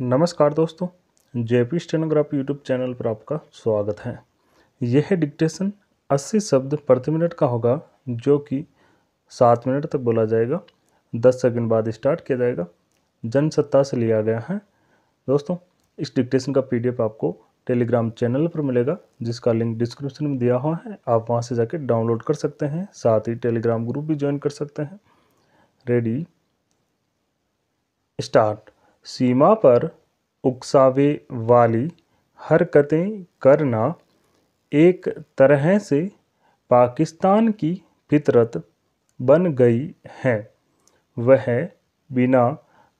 नमस्कार दोस्तों JP stenography YouTube channel पर आपका स्वागत है यह डिक्टेशन 80 शब्द प्रति मिनट का होगा जो कि सात मिनट तक बोला जाएगा दस सेकंड बाद स्टार्ट किया जाएगा जनसत्ता से लिया गया है दोस्तों इस डिक्टेशन का पीडीएफ आपको टेलीग्राम चैनल पर मिलेगा जिसका लिंक डिस्क्रिप्शन में दिया हुआ है आप वहाँ से जाके डाउनलोड कर सकते हैं साथ ही टेलीग्राम ग्रुप भी ज्वाइन कर सकते हैं रेडी स्टार्ट सीमा पर उकसावे वाली हरकतें करना एक तरह से पाकिस्तान की फितरत बन गई है वह बिना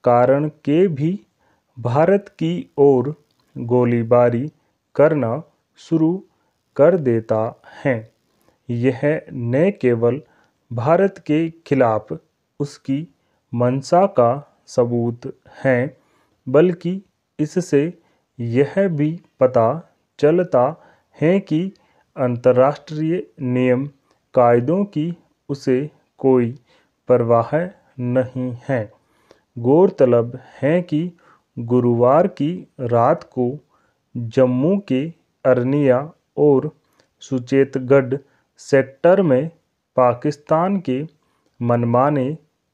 कारण के भी भारत की ओर गोलीबारी करना शुरू कर देता है यह न केवल भारत के खिलाफ उसकी मंशा का सबूत हैं बल्कि इससे यह भी पता चलता है कि अंतर्राष्ट्रीय नियम कायदों की उसे कोई परवाह नहीं है गौरतलब है कि गुरुवार की रात को जम्मू के अरनिया और सुचेतगढ़ सेक्टर में पाकिस्तान के मनमाने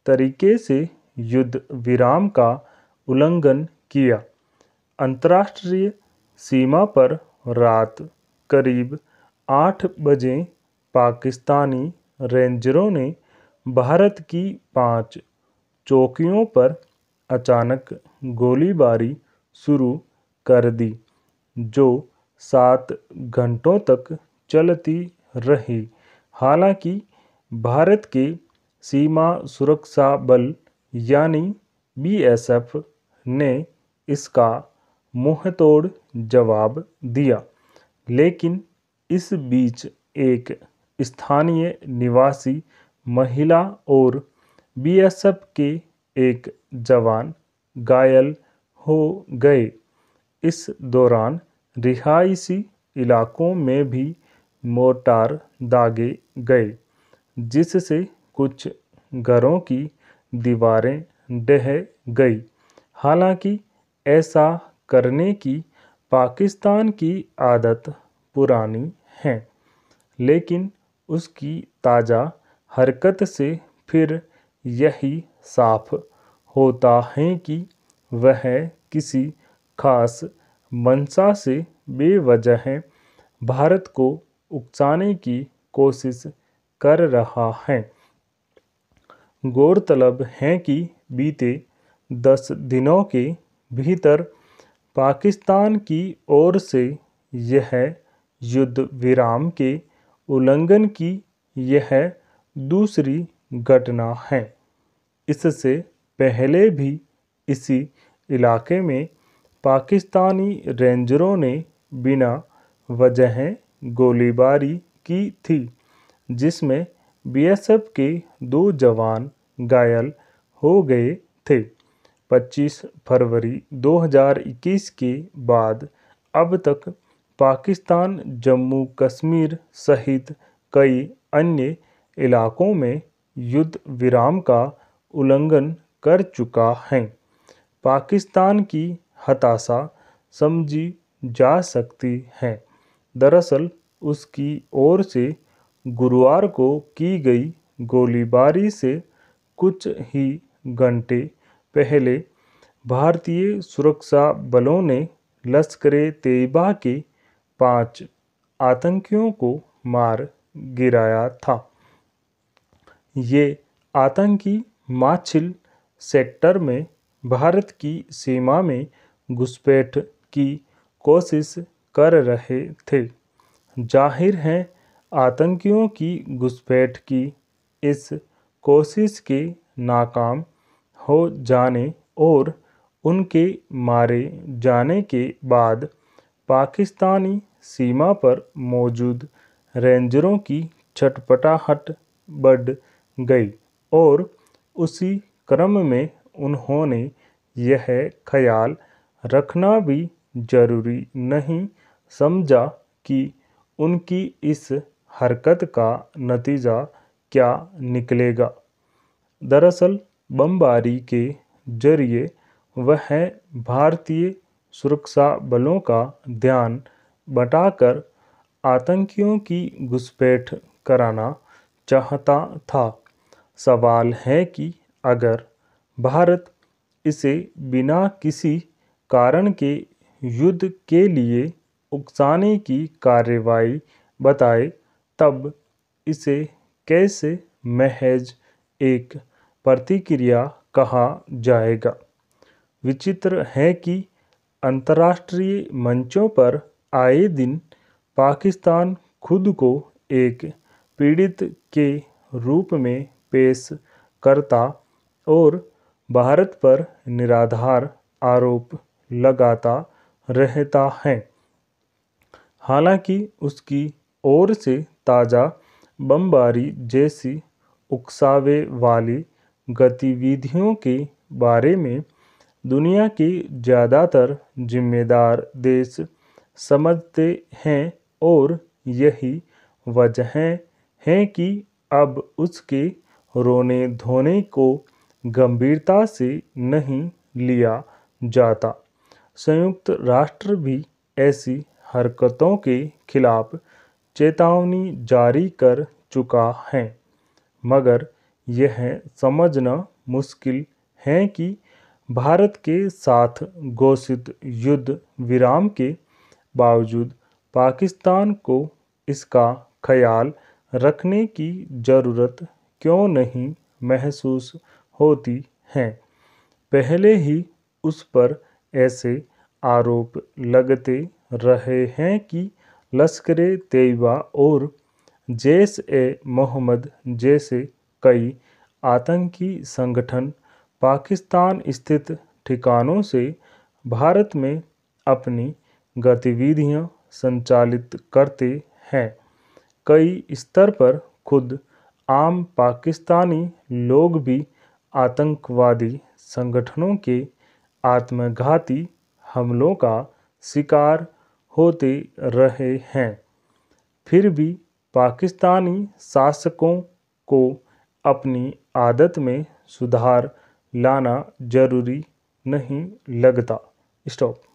तरीके से युद्ध विराम का उल्लंघन किया अंतर्राष्ट्रीय सीमा पर रात करीब आठ बजे पाकिस्तानी रेंजरों ने भारत की पांच चौकियों पर अचानक गोलीबारी शुरू कर दी जो सात घंटों तक चलती रही हालांकि भारत के सीमा सुरक्षा बल यानी बीएसएफ ने इसका तोड़ जवाब दिया लेकिन इस बीच एक स्थानीय निवासी महिला और बीएसएफ के एक जवान घायल हो गए इस दौरान रिहायशी इलाकों में भी मोटार दागे गए जिससे कुछ घरों की दीवारें ढह गई हालांकि ऐसा करने की पाकिस्तान की आदत पुरानी है लेकिन उसकी ताज़ा हरकत से फिर यही साफ होता है कि वह किसी खास मंशा से बेवजह भारत को उकसाने की कोशिश कर रहा है गौरतलब है कि बीते दस दिनों के भीतर पाकिस्तान की ओर से यह युद्ध विराम के उल्लंघन की यह दूसरी घटना है इससे पहले भी इसी इलाके में पाकिस्तानी रेंजरों ने बिना वजह गोलीबारी की थी जिसमें बीएसएफ के दो जवान घायल हो गए थे 25 फरवरी 2021 के बाद अब तक पाकिस्तान जम्मू कश्मीर सहित कई अन्य इलाकों में युद्ध विराम का उल्लंघन कर चुका है पाकिस्तान की हताशा समझी जा सकती है दरअसल उसकी ओर से गुरुवार को की गई गोलीबारी से कुछ ही घंटे पहले भारतीय सुरक्षा बलों ने लश्कर तेयबा के पांच आतंकियों को मार गिराया था ये आतंकी माछिल सेक्टर में भारत की सीमा में घुसपैठ की कोशिश कर रहे थे जाहिर है आतंकियों की घुसपैठ की इस कोशिश के नाकाम हो जाने और उनके मारे जाने के बाद पाकिस्तानी सीमा पर मौजूद रेंजरों की छटपटाहट बढ़ गई और उसी क्रम में उन्होंने यह ख्याल रखना भी जरूरी नहीं समझा कि उनकी इस हरकत का नतीजा क्या निकलेगा दरअसल बमबारी के जरिए वह भारतीय सुरक्षा बलों का ध्यान बटाकर आतंकियों की घुसपैठ कराना चाहता था सवाल है कि अगर भारत इसे बिना किसी कारण के युद्ध के लिए उकसाने की कार्रवाई बताए तब इसे कैसे महज एक प्रतिक्रिया कहा जाएगा विचित्र है कि अंतर्राष्ट्रीय मंचों पर आए दिन पाकिस्तान खुद को एक पीड़ित के रूप में पेश करता और भारत पर निराधार आरोप लगाता रहता है हालांकि उसकी ओर से ताज़ा बमबारी जैसी उकसावे वाली गतिविधियों के बारे में दुनिया के ज़्यादातर जिम्मेदार देश समझते हैं और यही वजह है कि अब उसके रोने धोने को गंभीरता से नहीं लिया जाता संयुक्त राष्ट्र भी ऐसी हरकतों के खिलाफ चेतावनी जारी कर चुका है मगर यह समझना मुश्किल है कि भारत के साथ घोषित युद्ध विराम के बावजूद पाकिस्तान को इसका ख्याल रखने की ज़रूरत क्यों नहीं महसूस होती है पहले ही उस पर ऐसे आरोप लगते रहे हैं कि लश्कर तैयबा और जैश ए मोहम्मद जैसे कई आतंकी संगठन पाकिस्तान स्थित ठिकानों से भारत में अपनी गतिविधियां संचालित करते हैं कई स्तर पर खुद आम पाकिस्तानी लोग भी आतंकवादी संगठनों के आत्मघाती हमलों का शिकार होते रहे हैं फिर भी पाकिस्तानी शासकों को अपनी आदत में सुधार लाना जरूरी नहीं लगता स्टॉप